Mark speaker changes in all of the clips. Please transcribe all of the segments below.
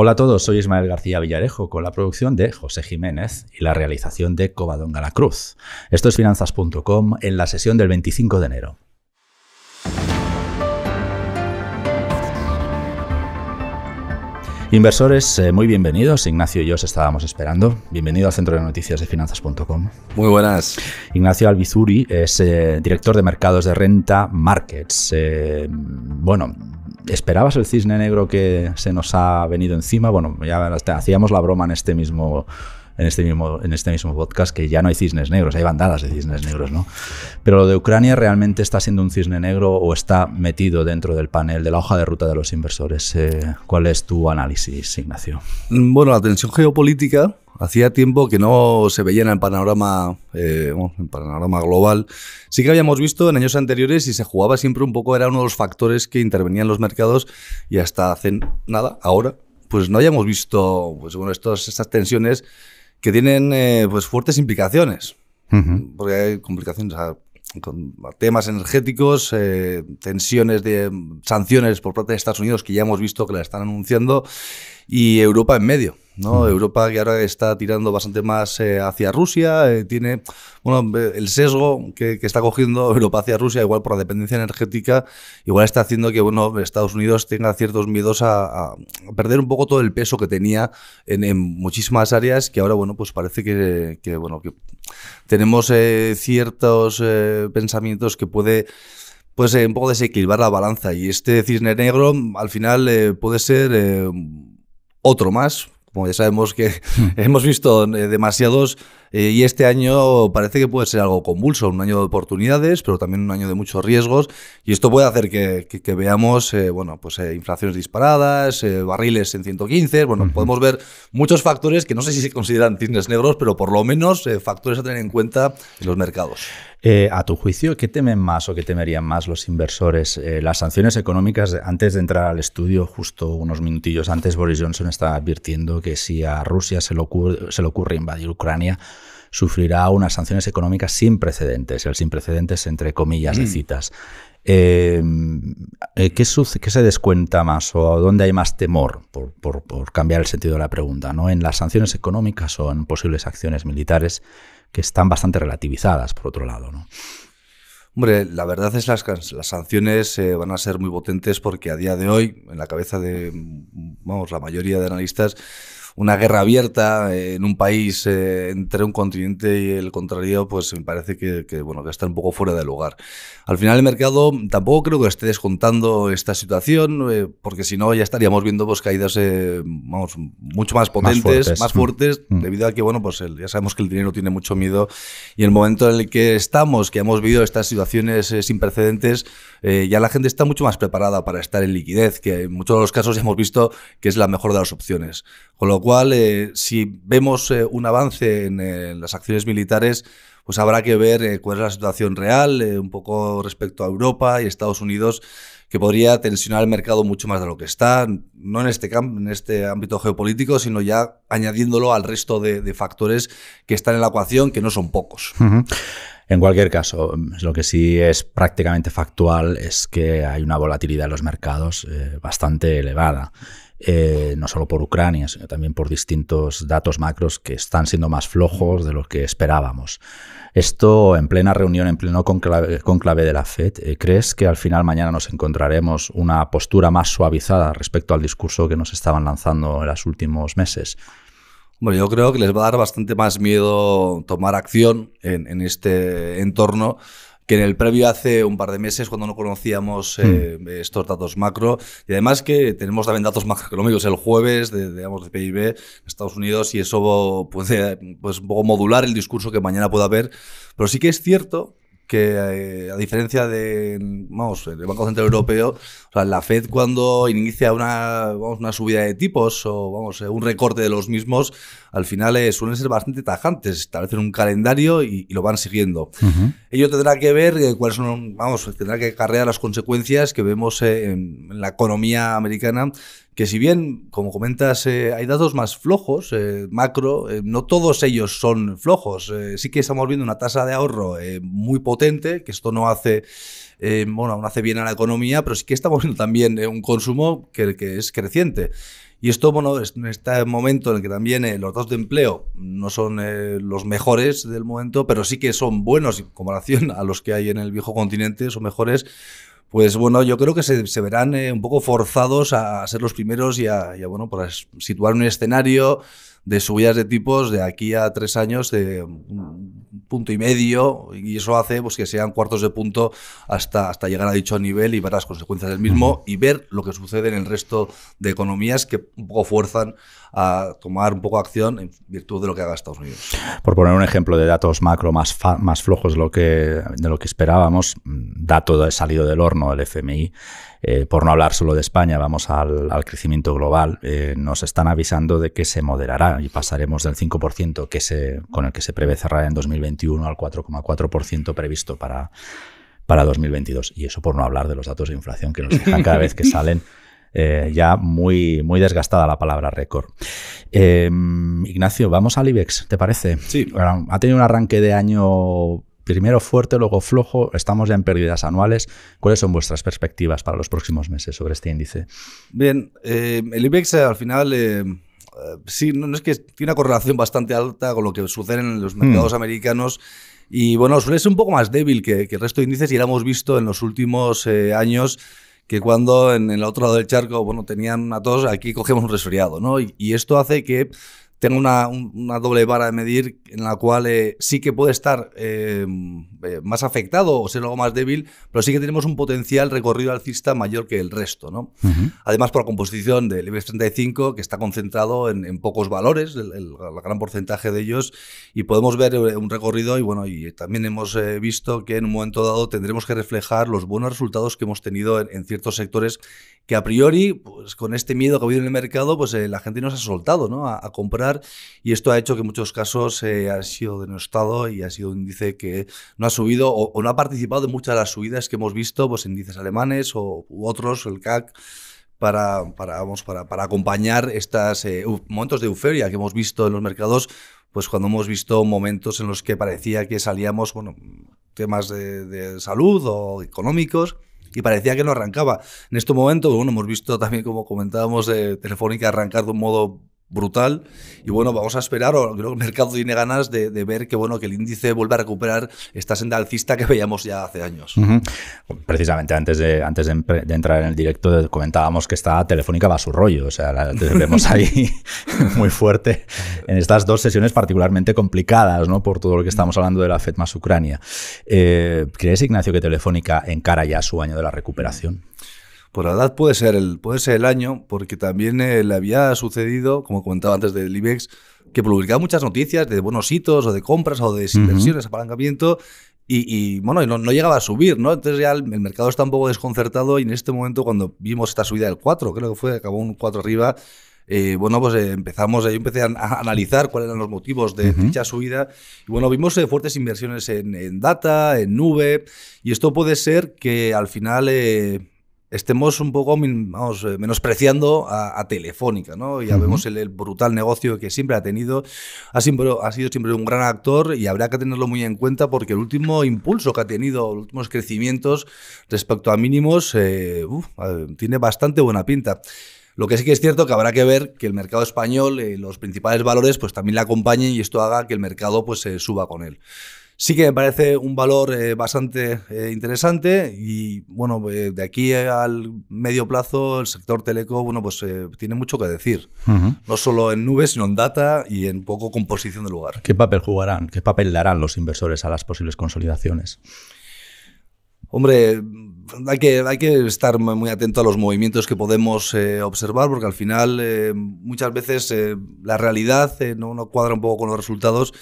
Speaker 1: Hola a todos, soy Ismael García Villarejo con la producción de José Jiménez y la realización de Covadonga Cruz. Esto es finanzas.com en la sesión del 25 de enero. Inversores, eh, muy bienvenidos. Ignacio y yo os estábamos esperando. Bienvenido al Centro de Noticias de Finanzas.com. Muy buenas. Ignacio Albizuri es eh, director de mercados de renta Markets. Eh, bueno, ¿Esperabas el cisne negro que se nos ha venido encima? Bueno, ya hacíamos la broma en este mismo en este, mismo, en este mismo podcast que ya no hay cisnes negros, hay bandadas de cisnes negros, ¿no? Pero lo de Ucrania realmente está siendo un cisne negro
Speaker 2: o está metido dentro del panel de la hoja de ruta de los inversores. Eh, ¿Cuál es tu análisis, Ignacio? Mm, bueno, la tensión geopolítica hacía tiempo que no se veía en el panorama, eh, en panorama global. Sí que habíamos visto en años anteriores y se jugaba siempre un poco, era uno de los factores que intervenían los mercados y hasta hace nada, ahora, pues no habíamos visto pues, bueno, estas tensiones que tienen eh, pues fuertes implicaciones. Porque hay complicaciones con temas energéticos, eh, tensiones de sanciones por parte de Estados Unidos que ya hemos visto que la están anunciando y Europa en medio. ¿no? Europa que ahora está tirando bastante más eh, hacia Rusia, eh, tiene bueno, el sesgo que, está cogiendo Europa hacia Rusia, igual por la dependencia energética, igual está haciendo que bueno, Estados Unidos tenga ciertos miedos a, perder un poco todo el peso que tenía en, muchísimas áreas que ahora bueno, pues parece que, bueno, que tenemos eh, ciertos pensamientos que puede pues un poco desequilibrar la balanza. Y este cisne negro al final puede ser otro más, como ya sabemos que hemos visto eh, demasiados eh, y este año parece que puede ser algo convulso, un año de oportunidades, pero también un año de muchos riesgos. Y esto puede hacer que, veamos eh, bueno, pues, eh, inflaciones disparadas, barriles en 115. Bueno, podemos ver muchos factores que no sé si se consideran cisnes negros, pero por lo menos factores a tener en cuenta en los mercados.
Speaker 1: a tu juicio, ¿qué temen más o qué temerían más los inversores? las sanciones económicas, antes de entrar al estudio, justo unos minutillos antes, Boris Johnson estaba advirtiendo que si a Rusia se le ocurre invadir Ucrania, sufrirá unas sanciones económicas sin precedentes, el sin precedentes entre comillas y de mm. citas. Em, eh, ¿qué, se descuenta más o dónde hay más temor, por, cambiar el sentido de la pregunta, ¿no? en las sanciones económicas o en posibles acciones militares que están bastante relativizadas, por otro lado? ¿no?
Speaker 2: Hombre, la verdad es que las, sanciones eh, van a ser muy potentes porque a día de hoy, en la cabeza de vamos, la mayoría de analistas, una guerra abierta eh, en un país eh, entre un continente y el contrario, pues me parece que, bueno, que está un poco fuera de lugar. Al final el mercado tampoco creo que esté descontando esta situación, eh, porque si no ya estaríamos viendo pues, caídas vamos, mucho más potentes, más mm. fuertes, mm. debido a que bueno, pues ya sabemos que el dinero tiene mucho miedo y el momento en el que estamos, que hemos vivido estas situaciones sin precedentes, ya la gente está mucho más preparada para estar en liquidez, que en muchos de los casos hemos visto que es la mejor de las opciones. Con lo cual, cual, eh, si vemos eh, un avance eh, en, las acciones militares, pues habrá que ver cuál es la situación real, un poco respecto a Europa y Estados Unidos, que podría tensionar el mercado mucho más de lo que está, no en este, en este ámbito geopolítico, sino ya añadiéndolo al resto de, factores que están en la ecuación, que no son pocos.
Speaker 1: En cualquier caso, lo que sí es prácticamente factual es que hay una volatilidad en los mercados bastante elevada. Eh, no solo por Ucrania, sino también por distintos datos macros que están siendo más flojos de lo que esperábamos. Esto en plena reunión, en pleno conclave, de la FED, eh, ¿crees que al final mañana nos encontraremos una postura más suavizada respecto al discurso que nos estaban lanzando
Speaker 2: en los últimos meses? Bueno, yo creo que les va a dar bastante más miedo tomar acción en este entorno que en el previo hace un par de meses cuando no conocíamos eh, mm. estos datos macro y además que tenemos también datos macroeconómicos el jueves de, digamos, de PIB en Estados Unidos y eso puede pues, modular el discurso que mañana pueda haber, pero sí que es cierto que eh, a diferencia de, vamos, el Banco Central Europeo, sea, la Fed cuando inicia una, vamos, una subida de tipos o vamos, eh, un recorte de los mismos, al final eh, suelen ser bastante tajantes, establecen un calendario y, lo van siguiendo. Ello tendrá que ver cuáles son, vamos, tendrá que cargar las consecuencias que vemos en la economía americana que si bien, como comentas, eh, hay datos más flojos, eh, macro, eh, no todos ellos son flojos. sí que estamos viendo una tasa de ahorro muy potente, que esto no hace, bueno, no hace bien a la economía, pero sí que estamos viendo también un consumo que, que es creciente. Y esto, bueno, está en este momento en el que también los datos de empleo no son los mejores del momento, pero sí que son buenos en comparación a los que hay en el viejo continente, son mejores pues bueno, yo creo que se, verán eh, un poco forzados a, ser los primeros y a, bueno, para situar un escenario de subidas de tipos de aquí a tres años de mm, punto y medio, y eso hace pues, que sean cuartos de punto hasta, hasta llegar a dicho nivel y ver las consecuencias del mismo y ver lo que sucede en el resto de economías que un poco fuerzan a tomar un poco acción en virtud de lo que haga Estados Unidos.
Speaker 1: Por poner un ejemplo de datos macro más, más flojos lo, que, de lo que esperábamos, mm, dato de salido del horno del FMI, eh, por no hablar solo de España, vamos al, crecimiento global, eh, nos están avisando de que se moderará y pasaremos del 5% que se, con el que se prevé cerrar en 2021 al 4,4% previsto para, para 2022. Y eso por no hablar de los datos de inflación que nos dejan cada vez que salen. Eh, ya muy, muy desgastada la palabra récord. Ignacio, vamos al IBEX, ¿te parece? Sí. Ha tenido un arranque de año primero fuerte, luego flojo, estamos ya en pérdidas anuales. ¿Cuáles son vuestras perspectivas para los próximos meses sobre este índice?
Speaker 2: Bien, eh, el IBEX eh, al final... Eh, sí, no, es que tiene una correlación bastante alta con lo que sucede en los mm. mercados americanos y bueno, suele ser un poco más débil que, el resto de índices y lo hemos visto en los últimos años que cuando en, el otro lado del charco, bueno, tenían a todos, aquí cogemos un resfriado, ¿no? y esto hace que tengo una, una, doble vara de medir en la cual eh, sí que puede estar eh, eh, más afectado o ser algo más débil, pero sí que tenemos un potencial recorrido alcista mayor que el resto. ¿no? Además, por la composición del IBEX 35, que está concentrado en, pocos valores, el, gran porcentaje de ellos, y podemos ver un recorrido y bueno, y también hemos visto que en un momento dado tendremos que reflejar los buenos resultados que hemos tenido en ciertos sectores que a priori, pues con este miedo que ha habido en el mercado, pues eh, la gente se ha soltado ¿no? a, comprar y esto ha hecho que en muchos casos eh, ha sido denostado y ha sido un índice que no ha subido o, no ha participado en muchas de las subidas que hemos visto, pues índices alemanes o, u otros, el CAC. Para, vamos, para, acompañar estos eh, momentos de euforia que hemos visto en los mercados, pues cuando hemos visto momentos en los que parecía que salíamos, bueno, temas de salud o económicos, y parecía que no arrancaba. En este momento, bueno, hemos visto también, como comentábamos, eh, Telefónica arrancar de un modo brutal y bueno, vamos a esperar, o creo que el mercado tiene ganas de, ver que bueno, que el índice vuelva a recuperar esta senda alcista que veíamos ya hace años.
Speaker 1: Precisamente antes de, antes de, entrar en el directo comentábamos que esta Telefónica va a su rollo, o sea, vemos ahí muy fuerte en estas dos sesiones particularmente complicadas, ¿no? Por todo lo que estamos hablando de la FED más Ucrania. Eh, ¿Crees, Ignacio, que Telefónica encara ya su año de la
Speaker 2: recuperación? Por la edad puede ser el, puede ser el año, porque también eh, le había sucedido, como comentaba antes del IBEX, que publicaba muchas noticias de buenos hitos o de compras o de inversiones, apalancamiento, y, bueno, no, no, llegaba a subir, ¿no? Entonces ya el, mercado está un poco desconcertado y en este momento cuando vimos esta subida del 4, creo que fue, acabó un 4 arriba, eh, bueno, pues eh, empezamos, yo empecé a, analizar cuáles eran los motivos de dicha subida. Y bueno, vimos fuertes inversiones en, en, data, en nube, y esto puede ser que al final estemos un poco eh, menospreciando a, Telefónica, ¿no? Ya vemos el, brutal negocio que siempre ha tenido, ha, sido siempre un gran actor y habrá que tenerlo muy en cuenta porque el último impulso que ha tenido, los últimos crecimientos respecto a mínimos, eh, tiene bastante buena pinta. Lo que sí que es cierto que habrá que ver que el mercado español, eh, los principales valores, pues también le acompañen y esto haga que el mercado pues se suba con él. Sí que me parece un valor eh, bastante eh, interesante y bueno, eh, de aquí al medio plazo el sector teleco, bueno, pues tiene mucho que decir. No solo en nubes, sino en data y en poco composición de lugar. ¿Qué papel jugarán, qué papel darán los inversores a las posibles consolidaciones? Hombre, hay que, hay que estar muy atento a los movimientos que podemos observar, porque al final muchas veces la realidad no, no, cuadra un poco con los resultados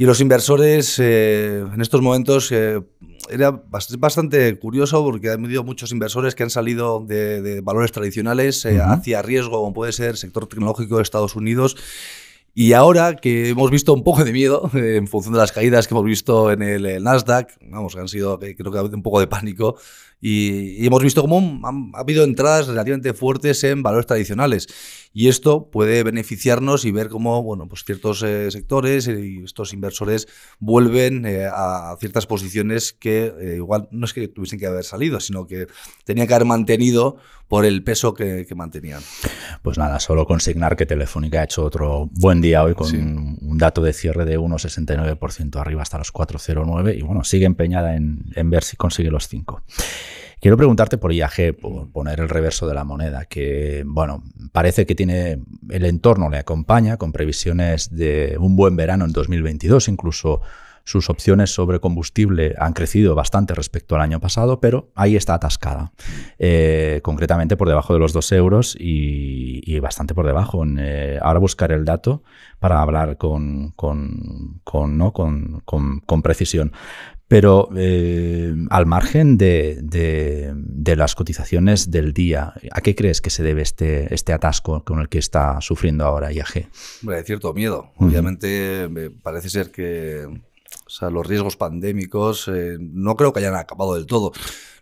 Speaker 2: y los inversores eh, en estos momentos eh, era bastante curioso porque han habido muchos inversores que han salido de, valores tradicionales eh, hacia riesgo, como puede ser sector tecnológico de Estados Unidos y ahora que hemos visto un poco de miedo en función de las caídas que hemos visto en el, Nasdaq, vamos, que han sido, creo que ha habido un poco de pánico, y, hemos visto cómo ha habido entradas relativamente fuertes en valores tradicionales. Y esto puede beneficiarnos y ver cómo bueno, pues ciertos eh, sectores y estos inversores vuelven eh, a ciertas posiciones que eh, igual no es que tuviesen que haber salido, sino que tenían que haber mantenido por el peso que mantenían.
Speaker 1: Pues nada, solo consignar que Telefónica ha hecho otro buen día hoy con un dato de cierre de 1,69% arriba hasta los 4,09 y bueno, sigue empeñada en, en ver si consigue los 5. Quiero preguntarte por IAG, por poner el reverso de la moneda, que bueno, parece que tiene el entorno le acompaña con previsiones de un buen verano en 2022, incluso sus opciones sobre combustible han crecido bastante respecto al año pasado, pero ahí está atascada. Eh, concretamente por debajo de los 2 euros y, bastante por debajo. Eh, ahora buscaré el dato para hablar con, con, ¿no? con, precisión pero eh, al margen de, las cotizaciones del día, ¿a qué crees que se debe este, este atasco con el que está sufriendo ahora IAG?
Speaker 2: hay cierto miedo. Obviamente, parece ser que o sea, los riesgos pandémicos eh, no creo que hayan acabado del todo.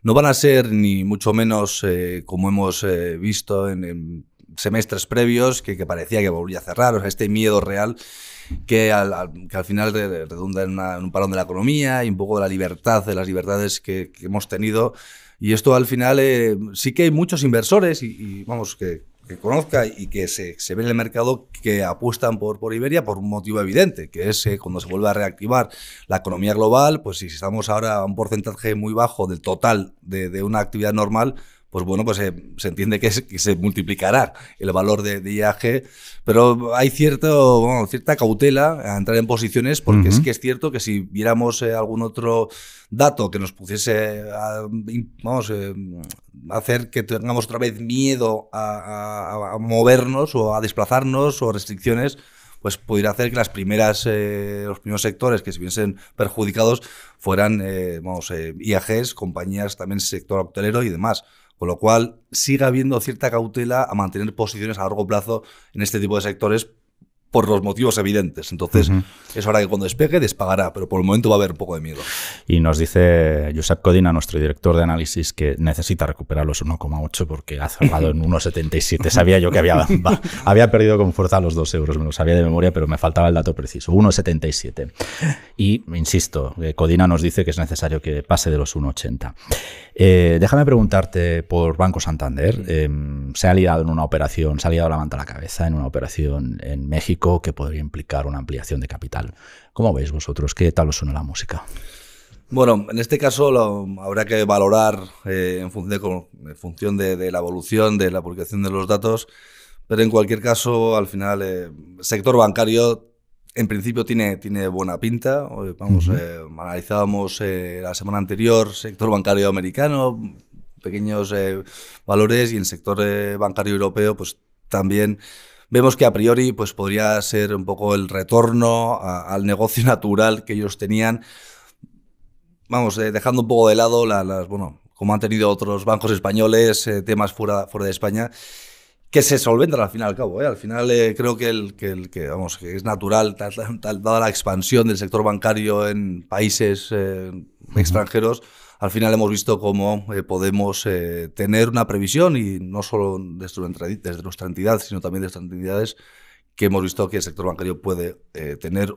Speaker 2: No van a ser ni mucho menos eh, como hemos eh, visto en, semestres previos, que, parecía que volvía a cerrar. O sea, este miedo real que al, que al final redunda en, un parón de la economía y un poco de la libertad, de las libertades que, hemos tenido. Y esto al final sí que hay muchos inversores y vamos, que, que conozca y que se, ve en el mercado que apuestan por, por Iberia por un motivo evidente, que es eh, cuando se vuelve a reactivar la economía global, pues si estamos ahora a un porcentaje muy bajo del total de, de una actividad normal, pues bueno, pues se entiende que, se multiplicará el valor de, IAG, pero hay cierto, cierta cautela a entrar en posiciones porque es que es cierto que si viéramos eh, algún otro dato que nos pusiese, a, eh, hacer que tengamos otra vez miedo a, movernos o a desplazarnos o restricciones, pues pudiera hacer que las primeras, eh, los primeros sectores que se viesen perjudicados fueran, eh, vamos, compañías también sector hotelero y demás. Con lo cual, sigue habiendo cierta cautela a mantener posiciones a largo plazo en este tipo de sectores por los motivos evidentes. Entonces, es ahora que cuando despegue, despagará, pero por el momento va a haber un poco de miedo.
Speaker 1: Y nos dice Josep Codina, nuestro director de análisis, que necesita recuperar los 1,8 porque ha cerrado en 1,77. Sabía yo que había, había perdido con fuerza los 2 euros, me lo sabía de memoria, pero me faltaba el dato preciso, 1,77. Y, insisto, eh, Codina nos dice que es necesario que pase de los 1,80. Eh, déjame preguntarte por Banco Santander. Em, se ha liado en una operación, se ha liado la manta la cabeza en una operación en México que podría implicar una ampliación de capital. ¿Cómo veis vosotros? ¿Qué tal os suena la música?
Speaker 2: Bueno, en este caso habrá que valorar eh, en función, de, la evolución, de la publicación de los datos, pero en cualquier caso, al final, eh, el sector bancario en principio tiene, buena pinta. Vamos, eh, analizábamos la semana anterior sector bancario americano, pequeños valores, y el sector bancario europeo, pues también vemos que a priori pues, podría ser un poco el retorno al negocio natural que ellos tenían. Vamos, eh, dejando un poco de lado las, bueno, como han tenido otros bancos españoles, eh, temas fuera, fuera de España que se solventan al final. al cabo. ¿eh? Al final creo que, el, que, el, que, vamos, que es natural, dada la expansión del sector bancario en países extranjeros, al final hemos visto cómo eh, podemos eh, tener una previsión y no solo desde nuestra, entidad, sino también desde nuestras entidades que hemos visto que el sector bancario puede eh, tener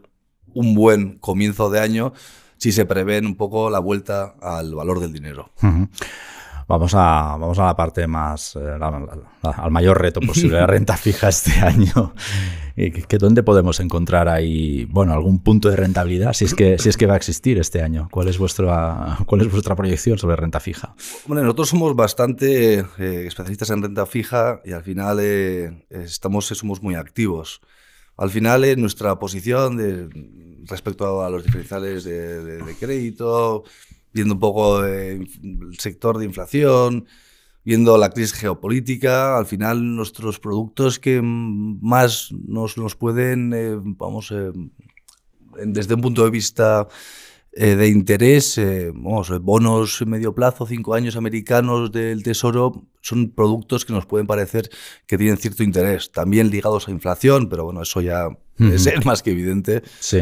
Speaker 2: un buen comienzo de año si se prevén un poco la vuelta al valor del dinero. Vamos
Speaker 1: a, vamos a la parte más, eh, al mayor reto posible, la renta fija este año. ¿Y que, ¿Dónde podemos encontrar ahí, bueno, algún punto de rentabilidad, si es que, si es que va a existir este año? ¿Cuál es, vuestra, cuál es vuestra proyección sobre renta fija?
Speaker 2: Bueno, nosotros somos bastante eh, especialistas en renta fija y al final eh, estamos, somos muy activos. Al final, eh, nuestra posición de, respecto a los diferenciales de crédito, viendo un poco el sector de inflación, viendo la crisis geopolítica, al final nuestros productos que más nos, pueden, eh, vamos, eh, desde un punto de vista eh, de interés, bonos eh, vamos, eh, bonos medio plazo, cinco años americanos del Tesoro, son productos que nos pueden parecer que tienen cierto interés, también ligados a inflación, pero bueno, eso ya es más que evidente.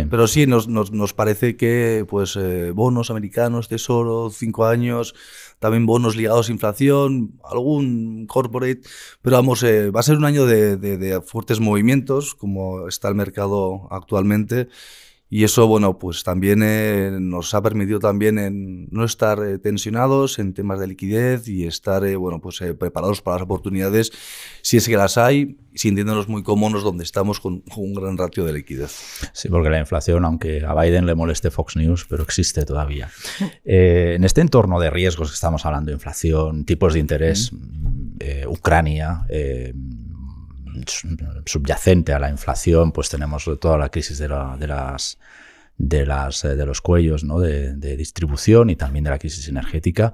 Speaker 2: Pero sí, nos, parece que pues, bonos americanos, tesoro, cinco años, también bonos ligados a inflación, algún corporate, pero vamos, va a ser un año de, de fuertes movimientos, como está el mercado actualmente. Y eso, bueno, pues también eh, nos ha permitido también en no estar eh, tensionados en temas de liquidez y estar, eh, bueno, pues preparados para las oportunidades, si es que las hay, sintiéndonos muy cómodos donde estamos con, un gran ratio de liquidez. Sí, porque la inflación, aunque a Biden le moleste Fox
Speaker 1: News, pero existe todavía. en este entorno de riesgos que estamos hablando, inflación, tipos de interés, Ucrania subyacente a la inflación, pues tenemos toda la crisis de, las eh, de, los cuellos de, distribución y también de la crisis energética.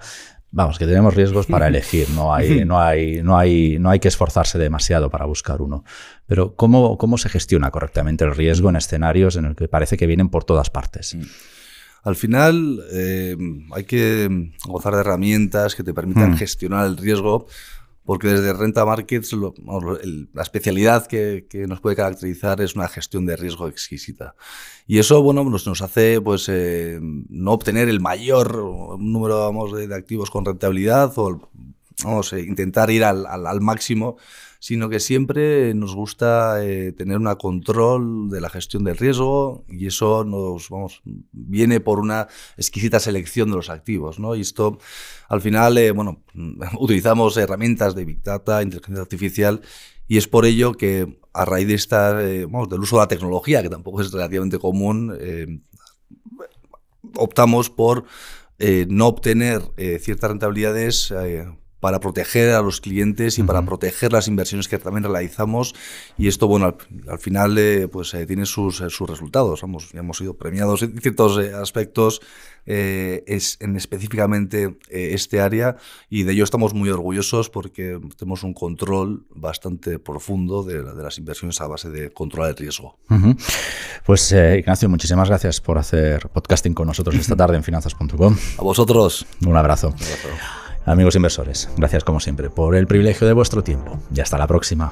Speaker 1: Vamos, que tenemos riesgos para elegir, no hay, no hay, no hay, no hay que esforzarse demasiado para buscar uno. Pero ¿cómo, ¿cómo se gestiona correctamente el riesgo en escenarios en los que parece que vienen por todas partes? Mm.
Speaker 2: Al final eh, hay que gozar de herramientas que te permitan mm. gestionar el riesgo porque desde Renta Markets la especialidad que, que, nos puede caracterizar es una gestión de riesgo exquisita. Y eso bueno, nos, pues nos hace pues, eh, no obtener el mayor um, número vamos, de, activos con rentabilidad o vamos, eh, intentar ir al, al máximo sino que siempre nos gusta eh, tener un control de la gestión del riesgo y eso nos vamos, viene por una exquisita selección de los activos. ¿no? Y esto, al final, eh, bueno, utilizamos herramientas de Big Data, inteligencia artificial y es por ello que a raíz de esta, eh, del uso de la tecnología, que tampoco es relativamente común, optamos por no obtener ciertas rentabilidades para proteger a los clientes y para proteger las inversiones que también realizamos. Y esto, bueno, al, final eh, pues eh, tiene sus, eh, resultados. hemos hemos sido premiados en ciertos aspectos, es en específicamente este área, y de ello estamos muy orgullosos porque tenemos un control bastante profundo de, las inversiones a base de controlar el riesgo.
Speaker 1: Pues Ignacio, muchísimas gracias por hacer podcasting con nosotros esta tarde en finanzas.com.
Speaker 2: A vosotros.
Speaker 1: Un abrazo. Amigos inversores, gracias como siempre por el privilegio de vuestro tiempo y hasta la próxima.